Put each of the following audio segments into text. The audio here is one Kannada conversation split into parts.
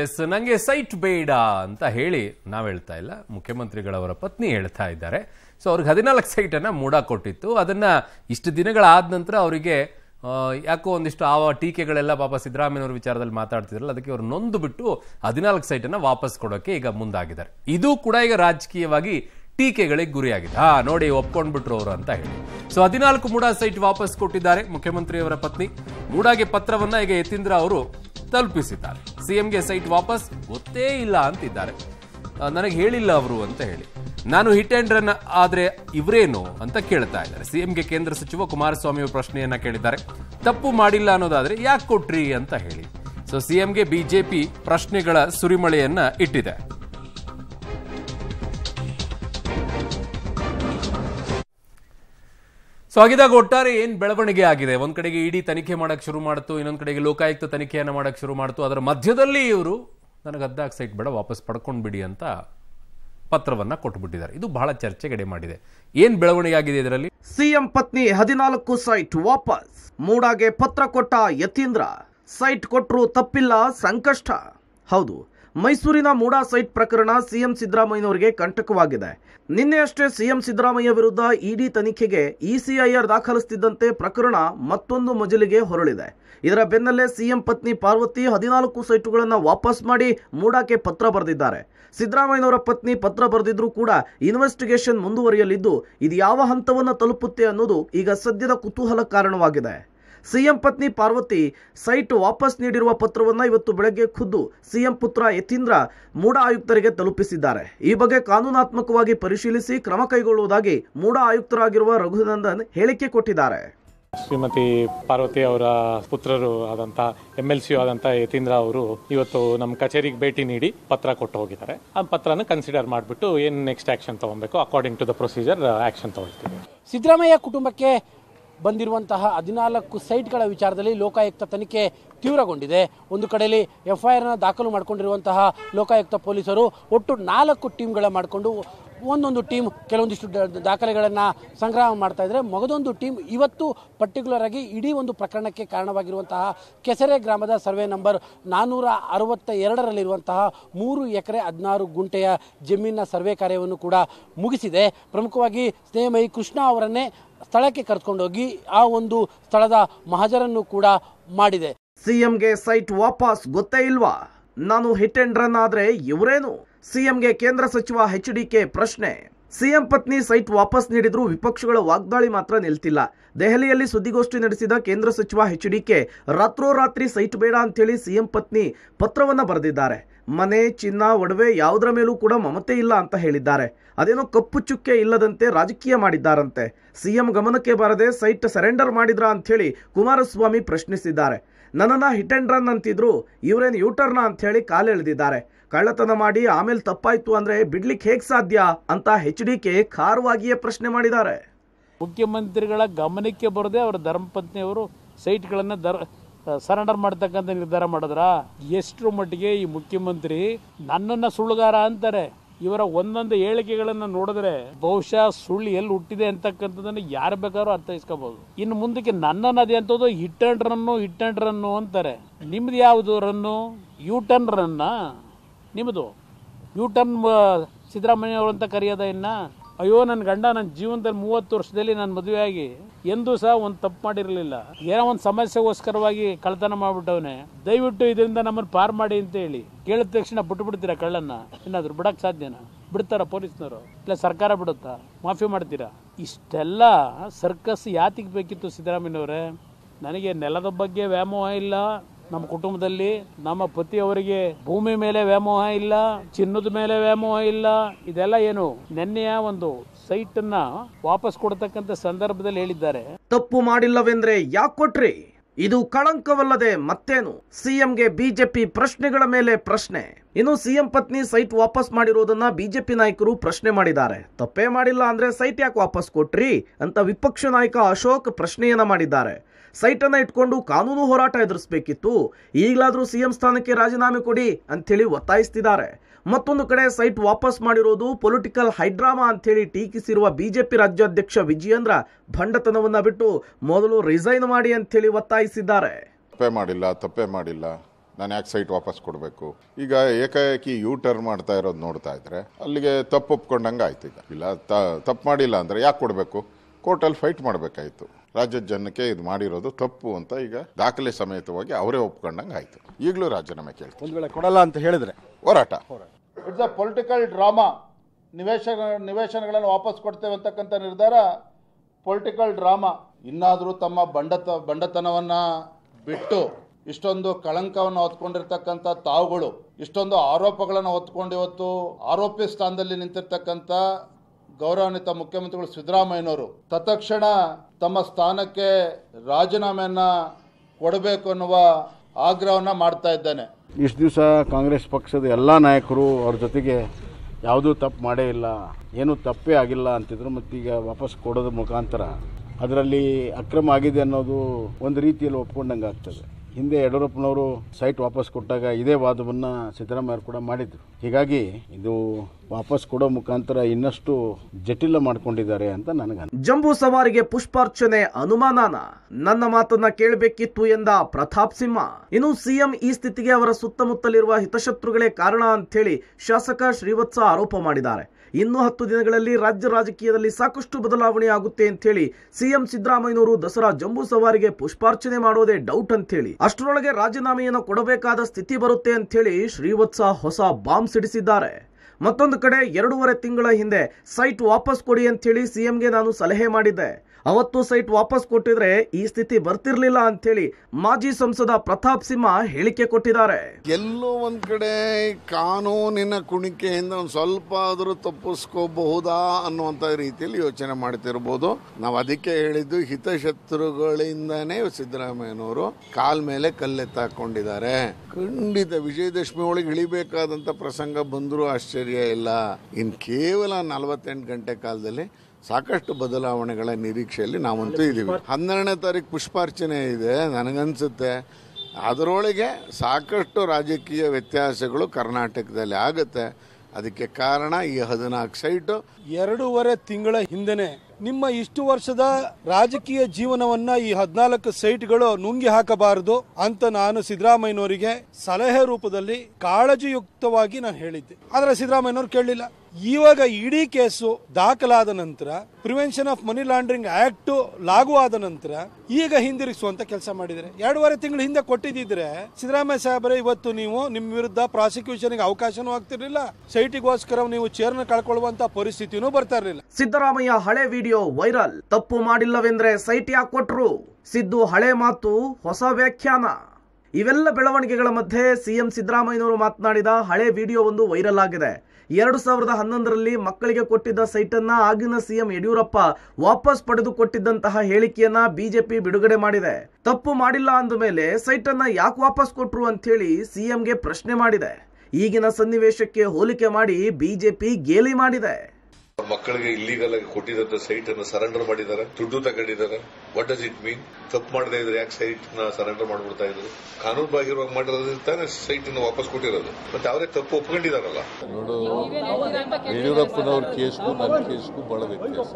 ಎಸ್ ನಂಗೆ ಸೈಟ್ ಬೇಡ ಅಂತ ಹೇಳಿ ನಾವು ಹೇಳ್ತಾ ಇಲ್ಲ ಮುಖ್ಯಮಂತ್ರಿಗಳವರ ಪತ್ನಿ ಹೇಳ್ತಾ ಇದ್ದಾರೆ ಸೊ ಅವ್ರಿಗೆ ಹದಿನಾಲ್ಕು ಸೈಟನ್ನು ಮೂಡ ಕೊಟ್ಟಿತ್ತು ಅದನ್ನು ಇಷ್ಟು ದಿನಗಳಾದ ನಂತರ ಅವರಿಗೆ ಯಾಕೋ ಒಂದಿಷ್ಟು ಆ ಟೀಕೆಗಳೆಲ್ಲ ಪಾಪ ಸಿದ್ದರಾಮಯ್ಯವ್ರ ವಿಚಾರದಲ್ಲಿ ಮಾತಾಡ್ತಿದ್ರಲ್ಲ ಅದಕ್ಕೆ ಅವರು ನೊಂದು ಬಿಟ್ಟು ಹದಿನಾಲ್ಕು ಸೈಟನ್ನು ವಾಪಸ್ ಕೊಡೋಕ್ಕೆ ಈಗ ಮುಂದಾಗಿದ್ದಾರೆ ಇದು ಕೂಡ ಈಗ ರಾಜಕೀಯವಾಗಿ ಟೀಕೆಗಳಿಗೆ ಗುರಿಯಾಗಿದೆ ಹಾ ನೋಡಿ ಒಪ್ಕೊಂಡ್ಬಿಟ್ರು ಅವರು ಅಂತ ಹೇಳಿ ಸೊ ಹದಿನಾಲ್ಕು ಮೂಡಾ ಸೈಟ್ ವಾಪಸ್ ಕೊಟ್ಟಿದ್ದಾರೆ ಮುಖ್ಯಮಂತ್ರಿಯವರ ಪತ್ನಿ ಮೂಡಾಗೆ ಪತ್ರವನ್ನ ಈಗ ಯತೀಂದ್ರ ಅವರು ತಲುಪಿಸಿದ್ದಾರೆ ಸಿಎಂಗೆ ಸೈಟ್ ವಾಪಸ್ ಗೊತ್ತೇ ಇಲ್ಲ ಅಂತಿದ್ದಾರೆ ನನಗೆ ಹೇಳಿಲ್ಲ ಅವರು ಅಂತ ಹೇಳಿ ನಾನು ಹಿಟ್ ಆ್ಯಂಡ್ ರನ್ ಆದರೆ ಇವರೇನು ಅಂತ ಕೇಳ್ತಾ ಇದ್ದಾರೆ ಸಿಎಂಗೆ ಕೇಂದ್ರ ಸಚಿವ ಕುಮಾರಸ್ವಾಮಿ ಅವರು ಪ್ರಶ್ನೆಯನ್ನ ಕೇಳಿದ್ದಾರೆ ತಪ್ಪು ಮಾಡಿಲ್ಲ ಅನ್ನೋದಾದ್ರೆ ಯಾಕೆ ಕೊಟ್ರಿ ಅಂತ ಹೇಳಿ ಸೊ ಸಿಎಂಗೆ ಬಿಜೆಪಿ ಪ್ರಶ್ನೆಗಳ ಸುರಿಮಳೆಯನ್ನ ಇಟ್ಟಿದೆ ಸೊ ಆಗಿದಾಗ ಒಟ್ಟಾರೆ ಏನು ಬೆಳವಣಿಗೆ ಆಗಿದೆ ಒಂದು ಕಡೆಗೆ ಇಡಿ ತನಿಖೆ ಮಾಡೋಕ್ಕೆ ಶುರು ಮಾಡ್ತು ಇನ್ನೊಂದು ಕಡೆಗೆ ಲೋಕಾಯುಕ್ತ ತನಿಖೆಯನ್ನು ಮಾಡೋಕ್ಕೆ ಶುರು ಮಾಡ್ತು ಅದರ ಮಧ್ಯದಲ್ಲಿ ಇವರು ನನಗೆ ಅದ್ದಾಗ ಸೈಟ್ ಬೇಡ ವಾಪಸ್ ಪಡ್ಕೊಂಡು ಬಿಡಿ ಅಂತ ಪತ್ರವನ್ನ ಕೊಟ್ಟುಬಿಟ್ಟಿದ್ದಾರೆ ಇದು ಬಹಳ ಚರ್ಚೆಗೆಡೆ ಮಾಡಿದೆ ಏನು ಬೆಳವಣಿಗೆ ಆಗಿದೆ ಇದರಲ್ಲಿ ಸಿಎಂ ಪತ್ನಿ ಹದಿನಾಲ್ಕು ಸೈಟ್ ವಾಪಸ್ ಮೂಡಾಗೆ ಪತ್ರ ಕೊಟ್ಟ ಯತೀಂದ್ರ ಸೈಟ್ ಕೊಟ್ಟರು ತಪ್ಪಿಲ್ಲ ಸಂಕಷ್ಟ ಹೌದು ಮೈಸೂರಿನ ಮೂಡಾ ಸೈಟ್ ಪ್ರಕರಣ ಸಿಎಂ ಸಿದ್ದರಾಮಯ್ಯನವರಿಗೆ ಕಂಟಕವಾಗಿದೆ ನಿನ್ನೆಯಷ್ಟೇ ಸಿಎಂ ಸಿದ್ದರಾಮಯ್ಯ ವಿರುದ್ಧ ಇಡಿ ತನಿಖೆಗೆ ಇಸಿಐಆರ್ ದಾಖಲಿಸುತ್ತಿದ್ದಂತೆ ಪ್ರಕರಣ ಮತ್ತೊಂದು ಮಜಲಿಗೆ ಹೊರಳಿದೆ ಇದರ ಬೆನ್ನಲ್ಲೇ ಸಿಎಂ ಪತ್ನಿ ಪಾರ್ವತಿ ಹದಿನಾಲ್ಕು ಸೈಟುಗಳನ್ನು ವಾಪಸ್ ಮಾಡಿ ಮೂಡಾಕ್ಕೆ ಪತ್ರ ಬರೆದಿದ್ದಾರೆ ಸಿದ್ದರಾಮಯ್ಯನವರ ಪತ್ನಿ ಪತ್ರ ಬರೆದಿದ್ರೂ ಕೂಡ ಇನ್ವೆಸ್ಟಿಗೇಷನ್ ಮುಂದುವರಿಯಲಿದ್ದು ಇದು ಯಾವ ಹಂತವನ್ನು ತಲುಪುತ್ತೆ ಅನ್ನೋದು ಈಗ ಸದ್ಯದ ಕುತೂಹಲ ಕಾರಣವಾಗಿದೆ ಸಿಎಂ ಪತ್ನಿ ಪಾರ್ವತಿ ಸೈಟ್ ವಾಪಸ್ ನೀಡಿರುವ ಪತ್ರವನ್ನು ಇವತ್ತು ಬೆಳಗ್ಗೆ ಖುದ್ದು ಸಿಎಂ ಪುತ್ರ ಯತೀಂದ್ರ ಮೂಡ ಆಯುಕ್ತರಿಗೆ ತಲುಪಿಸಿದ್ದಾರೆ ಈ ಬಗ್ಗೆ ಕಾನೂನಾತ್ಮಕವಾಗಿ ಪರಿಶೀಲಿಸಿ ಕ್ರಮ ಕೈಗೊಳ್ಳುವುದಾಗಿ ಮೂಡ ಆಯುಕ್ತರಾಗಿರುವ ರಘುನಂದನ್ ಹೇಳಿಕೆ ಕೊಟ್ಟಿದ್ದಾರೆ ಶ್ರೀಮತಿ ಪಾರ್ವತಿ ಅವರ ಪುತ್ರರು ಆದಂಥ ಎಮ್ ಎಲ್ ಸಿ ಆದಂಥ ಯತೀಂದ್ರ ಅವರು ಇವತ್ತು ನಮ್ಮ ಕಚೇರಿಗೆ ಭೇಟಿ ನೀಡಿ ಪತ್ರ ಕೊಟ್ಟು ಹೋಗಿದ್ದಾರೆ ಆ ಪತ್ರನ ಕನ್ಸಿಡರ್ ಮಾಡಿಬಿಟ್ಟು ಏನು ನೆಕ್ಸ್ಟ್ ಆಕ್ಷನ್ ತಗೊಬೇಕು according to the procedure action ತಗೊಳ್ತೀವಿ ಸಿದ್ದರಾಮಯ್ಯ ಕುಟುಂಬಕ್ಕೆ ಬಂದಿರುವಂತಹ ಹದಿನಾಲ್ಕು ಸೈಟ್ಗಳ ವಿಚಾರದಲ್ಲಿ ಲೋಕಾಯುಕ್ತ ತನಿಖೆ ತೀವ್ರಗೊಂಡಿದೆ ಒಂದು ಕಡೆಯಲ್ಲಿ ಆರ್ನ ದಾಖಲು ಮಾಡಿಕೊಂಡಿರುವಂತಹ ಲೋಕಾಯುಕ್ತ ಪೊಲೀಸರು ಒಟ್ಟು ನಾಲ್ಕು ಟೀಮ್ಗಳ ಮಾಡಿಕೊಂಡು ಒಂದೊಂದು ಟೀಮ್ ಕೆಲವೊಂದಿಷ್ಟು ದಾಖಲೆಗಳನ್ನು ಸಂಗ್ರಹ ಮಾಡ್ತಾ ಇದ್ರೆ ಮಗದೊಂದು ಟೀಮ್ ಇವತ್ತು ಪರ್ಟಿಕ್ಯುಲರ್ ಆಗಿ ಇಡೀ ಒಂದು ಪ್ರಕರಣಕ್ಕೆ ಕಾರಣವಾಗಿರುವಂತಹ ಕೆಸರೆ ಗ್ರಾಮದ ಸರ್ವೆ ನಂಬರ್ ನಾನ್ನೂರ ಅರವತ್ತ ಎರಡರಲ್ಲಿರುವಂತಹ ಮೂರು ಎಕರೆ ಹದಿನಾರು ಗುಂಟೆಯ ಜಮೀನಿನ ಸರ್ವೆ ಕಾರ್ಯವನ್ನು ಕೂಡ ಮುಗಿಸಿದೆ ಪ್ರಮುಖವಾಗಿ ಸ್ನೇಹಮಯಿ ಕೃಷ್ಣ ಅವರನ್ನೇ ಸ್ಥಳಕ್ಕೆ ಕರೆದುಕೊಂಡೋಗಿ ಆ ಒಂದು ಸ್ಥಳದ ಮಹಜರನ್ನು ಕೂಡ ಮಾಡಿದೆ ಸಿಎಂಗೆ ಸೈಟ್ ವಾಪಸ್ ಗೊತ್ತೇ ಇಲ್ವಾ ನಾನು ಹಿಟ್ ಅಂಡ್ ರನ್ ಆದರೆ ಇವರೇನು ಸಿಎಂಗೆ ಕೇಂದ್ರ ಸಚಿವ ಡಿಕೆ ಪ್ರಶ್ನೆ ಸಿಎಂ ಪತ್ನಿ ಸೈಟ್ ವಾಪಸ್ ನೀಡಿದ್ರೂ ವಿಪಕ್ಷಗಳ ವಾಗ್ದಾಳಿ ಮಾತ್ರ ನಿಲ್ತಿಲ್ಲ ದೆಹಲಿಯಲ್ಲಿ ಸುದ್ದಿಗೋಷ್ಠಿ ನಡೆಸಿದ ಕೇಂದ್ರ ಸಚಿವ ಎಚ್ ಡಿಕೆ ರಾತ್ರೋರಾತ್ರಿ ಸೈಟ್ ಬೇಡ ಅಂತೇಳಿ ಸಿಎಂ ಪತ್ನಿ ಪತ್ರವನ್ನ ಬರೆದಿದ್ದಾರೆ ಮನೆ ಚಿನ್ನ ಒಡವೆ ಯಾವುದರ ಮೇಲೂ ಕೂಡ ಮಮತೆ ಇಲ್ಲ ಅಂತ ಹೇಳಿದ್ದಾರೆ ಅದೇನೋ ಕಪ್ಪು ಚುಕ್ಕೆ ಇಲ್ಲದಂತೆ ರಾಜಕೀಯ ಮಾಡಿದ್ದಾರಂತೆ ಸಿಎಂ ಗಮನಕ್ಕೆ ಬಾರದೆ ಸೈಟ್ ಸರೆಂಡರ್ ಮಾಡಿದ್ರಾ ಅಂಥೇಳಿ ಕುಮಾರಸ್ವಾಮಿ ಪ್ರಶ್ನಿಸಿದ್ದಾರೆ ನನ್ನನ್ನ ಹಿಟ್ ಅಂಡ್ ರನ್ ಅಂತಿದ್ರು ಇವರೇನು ಯೂಟರ್ನ ಹೇಳಿ ಕಾಲೆಳೆದಿದ್ದಾರೆ ಕಳ್ಳತನ ಮಾಡಿ ಆಮೇಲೆ ತಪ್ಪಾಯ್ತು ಅಂದ್ರೆ ಬಿಡ್ಲಿಕ್ಕೆ ಹೇಗೆ ಸಾಧ್ಯ ಅಂತ ಹೆಚ್ ಡಿ ಕೆ ಖಾರವಾಗಿಯೇ ಪ್ರಶ್ನೆ ಮಾಡಿದ್ದಾರೆ ಮುಖ್ಯಮಂತ್ರಿಗಳ ಗಮನಕ್ಕೆ ಬರದೆ ಅವರ ಧರ್ಮಪತ್ನಿಯವರು ಸೈಟ್ಗಳನ್ನು ದರ ಸರೆಂಡರ್ ಮಾಡ್ತಕ್ಕಂಥ ನಿರ್ಧಾರ ಮಾಡಿದ್ರ ಎಷ್ಟರ ಮಟ್ಟಿಗೆ ಈ ಮುಖ್ಯಮಂತ್ರಿ ನನ್ನನ್ನು ಸುಳ್ಳುಗಾರ ಅಂತಾರೆ ಇವರ ಒಂದೊಂದು ಹೇಳಿಕೆಗಳನ್ನು ನೋಡಿದ್ರೆ ಬಹುಶಃ ಸುಳ್ಳು ಎಲ್ಲಿ ಹುಟ್ಟಿದೆ ಅಂತಕ್ಕಂಥದ್ದನ್ನು ಯಾರು ಬೇಕಾದ್ರೂ ಅರ್ಥೈಸ್ಕೋಬಹುದು ಇನ್ನು ಮುಂದಕ್ಕೆ ನನ್ನನ್ನು ಅದೇ ಅಂತದ್ದು hit and run hit and run ಅಂತಾರೆ ನಿಮ್ದು ಯಾವುದು ರನ್ನು ಯು ಟರ್ನ್ ರನ್ನ ನಿಮ್ಮದು ಯು ಟರ್ನ್ ಸಿದ್ದರಾಮಯ್ಯವರು ಅಂತ ಕರೆಯೋದ ಇನ್ನ ಅಯ್ಯೋ ನನ್ನ ಗಂಡ ನನ್ನ ಜೀವನದಲ್ಲಿ ಮೂವತ್ತು ವರ್ಷದಲ್ಲಿ ನಾನು ಮದುವೆಯಾಗಿ ಎಂದೂ ಸಹ ಒಂದು ತಪ್ಪು ಮಾಡಿರಲಿಲ್ಲ ಏನೋ ಒಂದು ಸಮಸ್ಯೆಗೋಸ್ಕರವಾಗಿ ಕಳ್ತನ ಮಾಡಿಬಿಟ್ಟವನೇ ದಯವಿಟ್ಟು ಇದರಿಂದ ನಮ್ಮನ್ನು ಪಾರ್ ಮಾಡಿ ಅಂತ ಹೇಳಿ ಕೇಳಿದ ತಕ್ಷಣ ಬಿಟ್ಟು ಬಿಡ್ತೀರಾ ಕಳ್ಳನ್ನ ಏನಾದರೂ ಬಿಡಕ್ಕೆ ಸಾಧ್ಯನಾ ಬಿಡ್ತಾರ ಪೊಲೀಸ್ನವರು ಇಲ್ಲ ಸರ್ಕಾರ ಬಿಡುತ್ತಾ ಮಾಫಿ ಮಾಡ್ತೀರಾ ಇಷ್ಟೆಲ್ಲ ಸರ್ಕಸ್ ಯಾತಿಗೆ ಬೇಕಿತ್ತು ಸಿದ್ದರಾಮಯ್ಯನವರೇ ನನಗೆ ನೆಲದ ಬಗ್ಗೆ ವ್ಯಾಮೋಹ ಇಲ್ಲ ನಮ್ಮ ಕುಟುಂಬದಲ್ಲಿ ನಮ್ಮ ಪತಿಯವರಿಗೆ ಭೂಮಿ ಮೇಲೆ ವ್ಯಾಮೋಹ ಇಲ್ಲ ಚಿನ್ನದ ಮೇಲೆ ವ್ಯಾಮೋಹ ಇಲ್ಲ ಇದೆಲ್ಲ ಏನು ನೆನ್ನೆಯ ಒಂದು ಸೈಟ್ ಅನ್ನ ವಾಪಸ್ ಕೊಡತಕ್ಕಂತ ಸಂದರ್ಭದಲ್ಲಿ ಹೇಳಿದ್ದಾರೆ ತಪ್ಪು ಮಾಡಿಲ್ಲವೆಂದ್ರೆ ಯಾಕೆ ಕೊಟ್ರಿ ಇದು ಕಳಂಕವಲ್ಲದೆ ಮತ್ತೇನು ಸಿಎಂಗೆ ಬಿಜೆಪಿ ಪ್ರಶ್ನೆಗಳ ಮೇಲೆ ಪ್ರಶ್ನೆ ಇನ್ನು ಸಿಎಂ ಪತ್ನಿ ಸೈಟ್ ವಾಪಸ್ ಮಾಡಿರೋದನ್ನ ಬಿಜೆಪಿ ನಾಯಕರು ಪ್ರಶ್ನೆ ಮಾಡಿದ್ದಾರೆ ತಪ್ಪೇ ಮಾಡಿಲ್ಲ ಅಂದ್ರೆ ಸೈಟ್ ಯಾಕೆ ವಾಪಸ್ ಕೊಟ್ರಿ ಅಂತ ವಿಪಕ್ಷ ನಾಯಕ ಅಶೋಕ್ ಪ್ರಶ್ನೆಯನ್ನ ಮಾಡಿದ್ದಾರೆ ಸೈಟ್ ಅನ್ನ ಇಟ್ಕೊಂಡು ಕಾನೂನು ಹೋರಾಟ ಎದುರಿಸಬೇಕಿತ್ತು ಈಗಲಾದರೂ ಸಿಎಂ ಸ್ಥಾನಕ್ಕೆ ರಾಜೀನಾಮೆ ಕೊಡಿ ಅಂತೇಳಿ ಒತ್ತಾಯಿಸ್ತಿದ್ದಾರೆ ಮತ್ತೊಂದು ಕಡೆ ಸೈಟ್ ವಾಪಸ್ ಮಾಡಿರೋದು ಪೊಲಿಟಿಕಲ್ ಹೈಡ್ರಾಮಾ ಅಂತೇಳಿ ಟೀಕಿಸಿರುವ ಬಿಜೆಪಿ ರಾಜ್ಯಾಧ್ಯಕ್ಷ ವಿಜಯೇಂದ್ರ ಭಂಡತನವನ್ನು ಬಿಟ್ಟು ಮೊದಲು ರಿಸೈನ್ ಮಾಡಿ ಅಂತೇಳಿ ಒತ್ತಾಯಿಸಿದ್ದಾರೆ ತಪ್ಪೇ ಮಾಡಿಲ್ಲ ತಪ್ಪೇ ಮಾಡಿಲ್ಲ ನಾನು ಯಾಕೆ ಸೈಟ್ ವಾಪಸ್ ಕೊಡಬೇಕು ಈಗ ಏಕಾಏಕಿ ಯೂ ಟರ್ನ್ ಮಾಡ್ತಾ ಇರೋದು ನೋಡ್ತಾ ಇದ್ರೆ ಅಲ್ಲಿಗೆ ತಪ್ಪು ಒಪ್ಕೊಂಡಂಗೆ ಆಯ್ತು ಈಗ ಇಲ್ಲ ತಪ್ಪು ಮಾಡಿಲ್ಲ ಅಂದರೆ ಯಾಕೆ ಕೊಡಬೇಕು ಕೋರ್ಟಲ್ಲಿ ಫೈಟ್ ಮಾಡಬೇಕಾಯಿತು ರಾಜ್ಯದ ಜನಕ್ಕೆ ಇದು ಮಾಡಿರೋದು ತಪ್ಪು ಅಂತ ಈಗ ದಾಖಲೆ ಸಮೇತವಾಗಿ ಅವರೇ ಒಪ್ಕೊಂಡಂಗೆ ಆಯಿತು ಈಗಲೂ ರಾಜೀನಾಮೆ ಕೇಳ್ತಾರೆ ಒಂದು ವೇಳೆ ಕೊಡಲ್ಲ ಅಂತ ಹೇಳಿದ್ರೆ ಹೋರಾಟ ಇಟ್ಸ್ ಅ ಪೊಲಿಟಿಕಲ್ ಡ್ರಾಮಾ ನಿವೇಶನ ನಿವೇಶನಗಳನ್ನು ವಾಪಸ್ ಕೊಡ್ತೇವೆ ಅಂತಕ್ಕಂಥ ನಿರ್ಧಾರ ಪೊಲಿಟಿಕಲ್ ಡ್ರಾಮಾ ಇನ್ನಾದರೂ ತಮ್ಮ ಬಂಡತ ಬಂಡತನವನ್ನು ಬಿಟ್ಟು ಇಷ್ಟೊಂದು ಕಳಂಕವನ್ನು ಹೊತ್ಕೊಂಡಿರ್ತಕ್ಕಂಥ ತಾವುಗಳು ಇಷ್ಟೊಂದು ಆರೋಪಗಳನ್ನು ಹೊತ್ಕೊಂಡಿವತ್ತು ಇವತ್ತು ಆರೋಪಿ ಸ್ಥಾನದಲ್ಲಿ ನಿಂತಿರ್ತಕ್ಕಂಥ ಗೌರವಾನ್ವಿತ ಮುಖ್ಯಮಂತ್ರಿಗಳು ಸಿದ್ದರಾಮಯ್ಯನವರು ತತ್ಕ್ಷಣ ತಮ್ಮ ಸ್ಥಾನಕ್ಕೆ ರಾಜೀನಾಮೆಯನ್ನು ಕೊಡಬೇಕು ಅನ್ನುವ ಆಗ್ರಹವನ್ನು ಮಾಡ್ತಾ ಇದ್ದಾನೆ ಇಷ್ಟು ದಿವಸ ಕಾಂಗ್ರೆಸ್ ಪಕ್ಷದ ಎಲ್ಲ ನಾಯಕರು ಅವ್ರ ಜೊತೆಗೆ ಯಾವುದೂ ತಪ್ಪು ಮಾಡೇ ಇಲ್ಲ ಏನೂ ತಪ್ಪೇ ಆಗಿಲ್ಲ ಅಂತಿದ್ರು ಮತ್ತೀಗ ವಾಪಸ್ ಕೊಡೋದ್ರ ಮುಖಾಂತರ ಅದರಲ್ಲಿ ಅಕ್ರಮ ಆಗಿದೆ ಅನ್ನೋದು ಒಂದು ರೀತಿಯಲ್ಲಿ ಒಪ್ಕೊಂಡಂಗೆ ಆಗ್ತದೆ ಹಿಂದೆ ಯಡಿಯೂರಪ್ಪನವರು ಸೈಟ್ ವಾಪಸ್ ಕೊಟ್ಟಾಗ ಇದೇ ವಾದವನ್ನು ಸಿದ್ದರಾಮಯ್ಯ ಕೂಡ ಮಾಡಿದರು ಹೀಗಾಗಿ ಇದು ವಾಪಸ್ ಕೊಡೋ ಮುಖಾಂತರ ಇನ್ನಷ್ಟು ಜಟಿಲ ಮಾಡ್ಕೊಂಡಿದ್ದಾರೆ ಅಂತ ನನಗೆ ಜಂಬೂ ಸವಾರಿಗೆ ಪುಷ್ಪಾರ್ಚನೆ ಅನುಮಾನನ ನನ್ನ ಮಾತನ್ನ ಕೇಳಬೇಕಿತ್ತು ಎಂದ ಪ್ರತಾಪ್ ಸಿಂಹ ಇನ್ನು ಸಿಎಂ ಈ ಸ್ಥಿತಿಗೆ ಅವರ ಸುತ್ತಮುತ್ತಲಿರುವ ಹಿತಶತ್ರುಗಳೇ ಕಾರಣ ಹೇಳಿ ಶಾಸಕ ಶ್ರೀವತ್ಸ ಆರೋಪ ಮಾಡಿದ್ದಾರೆ ಇನ್ನು ಹತ್ತು ದಿನಗಳಲ್ಲಿ ರಾಜ್ಯ ರಾಜಕೀಯದಲ್ಲಿ ಸಾಕಷ್ಟು ಬದಲಾವಣೆ ಆಗುತ್ತೆ ಅಂತ ಹೇಳಿ ಸಿಎಂ ಸಿದ್ದರಾಮಯ್ಯನವರು ದಸರಾ ಜಂಬೂ ಸವಾರಿಗೆ ಪುಷ್ಪಾರ್ಚನೆ ಮಾಡೋದೇ ಡೌಟ್ ಅಂತ ಹೇಳಿ ಅಷ್ಟರೊಳಗೆ ರಾಜೀನಾಮೆಯನ್ನು ಕೊಡಬೇಕಾದ ಸ್ಥಿತಿ ಬರುತ್ತೆ ಅಂತ ಹೇಳಿ ಶ್ರೀವತ್ಸ ಹೊಸ ಬಾಂಬ್ ಸಿಡಿಸಿದ್ದಾರೆ ಮತ್ತೊಂದು ಕಡೆ ಎರಡೂವರೆ ತಿಂಗಳ ಹಿಂದೆ ಸೈಟ್ ವಾಪಸ್ ಕೊಡಿ ಅಂಥೇಳಿ ಸಿಎಂಗೆ ನಾನು ಸಲಹೆ ಮಾಡಿದ್ದೆ ಅವತ್ತು ಸೈಟ್ ವಾಪಸ್ ಕೊಟ್ಟಿದ್ರೆ ಈ ಸ್ಥಿತಿ ಬರ್ತಿರ್ಲಿಲ್ಲ ಅಂತೇಳಿ ಮಾಜಿ ಸಂಸದ ಪ್ರತಾಪ್ ಸಿಂಹ ಹೇಳಿಕೆ ಕೊಟ್ಟಿದ್ದಾರೆ ಎಲ್ಲೋ ಒಂದ್ ಕಡೆ ಕಾನೂನಿನ ಕುಣಿಕೆಯಿಂದ ಒಂದು ಸ್ವಲ್ಪ ಆದರೂ ತಪ್ಪಿಸ್ಕೋಬಹುದಾ ಅನ್ನುವಂತ ರೀತಿಯಲ್ಲಿ ಯೋಚನೆ ಮಾಡ್ತಿರ್ಬೋದು ನಾವು ಅದಕ್ಕೆ ಹೇಳಿದ್ದು ಹಿತಶತ್ರುಗಳಿಂದಾನೇ ಸಿದ್ದರಾಮಯ್ಯನವರು ಕಾಲ್ ಮೇಲೆ ಕಲ್ಲೆತ್ತಾಕೊಂಡಿದ್ದಾರೆ ಖಂಡಿತ ವಿಜಯದಶಮಿ ಒಳಗೆ ಇಳಿಬೇಕಾದಂತ ಪ್ರಸಂಗ ಬಂದರೂ ಆಶ್ಚರ್ಯ ಇಲ್ಲ ಇನ್ ಕೇವಲ ನಲವತ್ತೆಂಟು ಗಂಟೆ ಕಾಲದಲ್ಲಿ ಸಾಕಷ್ಟು ಬದಲಾವಣೆಗಳ ನಿರೀಕ್ಷೆಯಲ್ಲಿ ನಾವಂತೂ ಇದ್ದೀವಿ ಹನ್ನೆರಡನೇ ತಾರೀಕು ಪುಷ್ಪಾರ್ಚನೆ ಇದೆ ನನಗನ್ಸುತ್ತೆ ಅದರೊಳಗೆ ಸಾಕಷ್ಟು ರಾಜಕೀಯ ವ್ಯತ್ಯಾಸಗಳು ಕರ್ನಾಟಕದಲ್ಲಿ ಆಗುತ್ತೆ ಅದಕ್ಕೆ ಕಾರಣ ಈ ಹದಿನಾಲ್ಕು ಸೈಟು ಎರಡೂವರೆ ತಿಂಗಳ ಹಿಂದೆನೆ ನಿಮ್ಮ ಇಷ್ಟು ವರ್ಷದ ರಾಜಕೀಯ ಜೀವನವನ್ನ ಈ ಹದಿನಾಲ್ಕು ಸೈಟ್ಗಳು ನುಂಗಿ ಹಾಕಬಾರದು ಅಂತ ನಾನು ಸಿದ್ದರಾಮಯ್ಯನವರಿಗೆ ಸಲಹೆ ರೂಪದಲ್ಲಿ ಕಾಳಜಿಯುಕ್ತವಾಗಿ ನಾನು ಹೇಳಿದ್ದೆ ಆದರೆ ಸಿದ್ದರಾಮಯ್ಯನವರು ಕೇಳಲಿಲ್ಲ ಇವಾಗ ಇಡೀ ಕೇಸು ದಾಖಲಾದ ನಂತರ prevention of money laundering act ಲಾಗೂ ಆದ ನಂತರ ಈಗ ಹಿಂದಿರುಗಿಸುವಂತ ಕೆಲಸ ಮಾಡಿದರೆ ಎರಡೂವರೆ ತಿಂಗಳ ಹಿಂದೆ ಕೊಟ್ಟಿದ್ದಿದ್ರೆ ಸಿದ್ದರಾಮಯ್ಯ ಸಾಹೇಬ್ರೆ ಇವತ್ತು ನೀವು ನಿಮ್ಮ ವಿರುದ್ಧ ಪ್ರಾಸಿಕ್ಯೂಷನ್ಗೆ ಅವಕಾಶನೂ ಆಗ್ತಿರ್ಲಿಲ್ಲ ಸೈಟಿಗೋಸ್ಕರ ನೀವು ಚೇರ್ನ ಕಳ್ಕೊಳ್ಳುವಂತ ಪರಿಸ್ಥಿತಿನೂ ಬರ್ತಾ ಇರಲಿಲ್ಲ ಸಿದ್ದರಾಮಯ್ಯ ಹಳೆ ವಿಡಿಯೋ ವಿಡಿಯೋ ವೈರಲ್ ತಪ್ಪು ಮಾಡಿಲ್ಲವೆಂದ್ರೆ ಸೈಟ್ ಯಾಕೆ ಕೊಟ್ರು ಸಿದ್ದು ಹಳೆ ಮಾತು ಹೊಸ ವ್ಯಾಖ್ಯಾನ ಇವೆಲ್ಲ ಬೆಳವಣಿಗೆಗಳ ಮಧ್ಯೆ ಸಿಎಂ ಸಿದ್ದರಾಮಯ್ಯನವರು ಮಾತನಾಡಿದ ಹಳೆ ವಿಡಿಯೋ ಒಂದು ವೈರಲ್ ಆಗಿದೆ ಎರಡು ಸಾವಿರದ ಹನ್ನೊಂದರಲ್ಲಿ ಮಕ್ಕಳಿಗೆ ಕೊಟ್ಟಿದ್ದ ಸೈಟನ್ನ ಆಗಿನ ಸಿಎಂ ಯಡಿಯೂರಪ್ಪ ವಾಪಸ್ ಪಡೆದುಕೊಟ್ಟಿದ್ದಂತಹ ಹೇಳಿಕೆಯನ್ನ ಬಿಜೆಪಿ ಬಿಡುಗಡೆ ಮಾಡಿದೆ ತಪ್ಪು ಮಾಡಿಲ್ಲ ಅಂದ ಮೇಲೆ ಸೈಟನ್ನ ಯಾಕೆ ವಾಪಸ್ ಕೊಟ್ರು ಹೇಳಿ ಸಿಎಂಗೆ ಪ್ರಶ್ನೆ ಮಾಡಿದೆ ಈಗಿನ ಸನ್ನಿವೇಶಕ್ಕೆ ಹೋಲಿಕೆ ಮಾಡಿ ಬಿಜೆಪಿ ಗೇಲಿ ಮಾಡಿದೆ ಮಕ್ಕಳಿಗೆ ಇಲ್ಲಿಗಲ್ ಆಗಿ ಕೊಟ್ಟಿದ್ದಂತ ಸೈಟ್ ಅನ್ನು ಸರೆಂಡರ್ ಮಾಡಿದ್ದಾರೆ ದುಡ್ಡು ತಗೊಂಡಿದ್ದಾರೆ ವಾಟ್ ಡಸ್ ಇಟ್ ಮೀನ್ ತಪ್ಪು ಮಾಡದೇ ಇದ್ರೆ ಯಾಕೆ ಸೈಟ್ ನ ಸರೆಂಡರ್ ಮಾಡ್ಬಿಡ್ತಾ ಇದ್ರು ಕಾನೂನು ಬಾಹಿರವಾಗಿ ಮಾಡಿರೋದ್ರಿಂದ ಸೈಟ್ ಅನ್ನು ವಾಪಸ್ ಕೊಟ್ಟಿರೋದು ಮತ್ತೆ ಅವರೇ ತಪ್ಪು ಒಪ್ಕೊಂಡಿದಾರಲ್ಲ ನೋಡು ಯಡಿಯೂರಪ್ಪನವ್ರ ಕೇಸ್ಗೂ ನನ್ನ ಕೇಸ್ಗೂ ಬಹಳ ವ್ಯತ್ಯಾಸ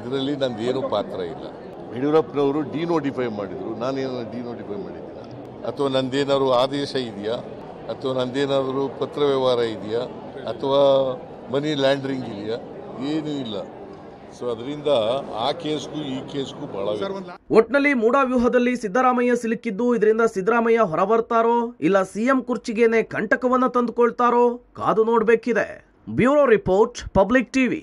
ಇದರಲ್ಲಿ ನಂದು ಏನು ಪಾತ್ರ ಇಲ್ಲ ಯಡಿಯೂರಪ್ಪನವರು ಡಿನೋಟಿಫೈ ಮಾಡಿದ್ರು ನಾನೇನಾದ್ರು ಡಿನೋಟಿಫೈ ಮಾಡಿದ್ದೀನ ಅಥವಾ ನಂದೇನಾದ್ರು ಆದೇಶ ಇದೆಯಾ ಅಥವಾ ನಂದೇನಾದರೂ ಪತ್ರ ವ್ಯವಹಾರ ಇದೆಯಾ ಅಥವಾ ಮನಿ ಲ್ಯಾಂಡ್ರಿಂಗ್ ಇದೆಯಾ ಏನೂ ಇಲ್ಲ ಸೊ ಅದರಿಂದ ಆ ಕೇಸ್ಗೂ ಈ ಕೇಸ್ಗೂ ಬಹಳ ಒಟ್ನಲ್ಲಿ ಮೂಡಾವ್ಯೂಹದಲ್ಲಿ ಸಿದ್ದರಾಮಯ್ಯ ಸಿಲುಕಿದ್ದು ಇದರಿಂದ ಸಿದ್ದರಾಮಯ್ಯ ಹೊರಬರ್ತಾರೋ ಇಲ್ಲ ಸಿಎಂ ಕುರ್ಚಿಗೆನೆ ಕಂಟಕವನ್ನ ತಂದುಕೊಳ್ತಾರೋ ಕಾದು ನೋಡಬೇಕಿದೆ ಬ್ಯೂರೋ ರಿಪೋರ್ಟ್ ಪಬ್ಲಿಕ್ ಟಿವಿ